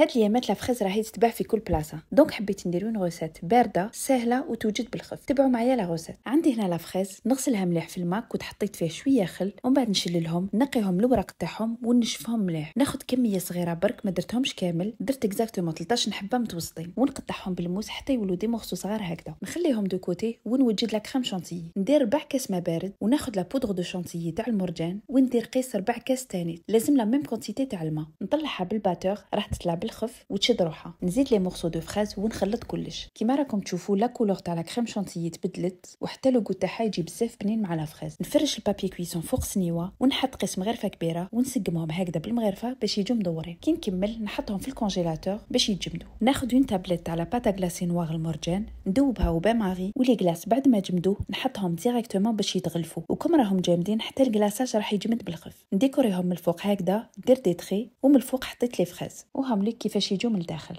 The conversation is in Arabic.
هاد ليامات لا فريز راهي تتباع في كل بلاصه دونك حبيت ندير اون غوسيت بارده سهله وتوجد بالخف تبعوا معايا لا غوسيت عندي هنا لا فريز نغسلها مليح في الماء كنت حطيت فيه شويه خل ومن بعد نشللهم نقيهم الورق تاعهم ونشفهم مليح ناخذ كميه صغيره برك ما درتهمش كامل درت اكزاكتومون 13 حبه متوسطين ونقطعهم بالموس حتى يولوا دي مورسو صغار هكذا نخليهم دو كوتي ونوجد لا كريم شانتيي ندير ربع كاس ما بارد وناخذ لا بودغ دو شانتيي تاع المرجان وندير قيس ربع كاس تاني لازم لا ميم كونتيتي تاع الماء نطلعها بالباتور راح تطلع بال الخف وتشد روحها نزيد لي مورسو دو فراز ونخلط كلش كيما راكم تشوفوا لا كولور تاع لا كريم شانتيي تبدلت وحتى لو تاعها يجي بزاف بنين مع لا فراز نفرش البابي كويسون فوق سنيوه ونحط قسم غرفه كبيره ونسقمهم هكذا بالمغرفه باش يجوا مدورين كي نكمل نحطهم في الكونجيلاتور باش يتجمدوا ناخذ اون تابليت تاع لا باتا غلاسي نوار المرجان ندوبها وبا ماري ولي غلاس بعد ما جمدوه نحطهم ديريكتومون باش يتغلفوا وكم راهم جامدين حتى الكلاصاج راح يجمد بالخف نديكوريهم من الفوق هكذا دير دي تري ومن الفوق حطيت لي فريز وهم لك كيفاش يجوا من الداخل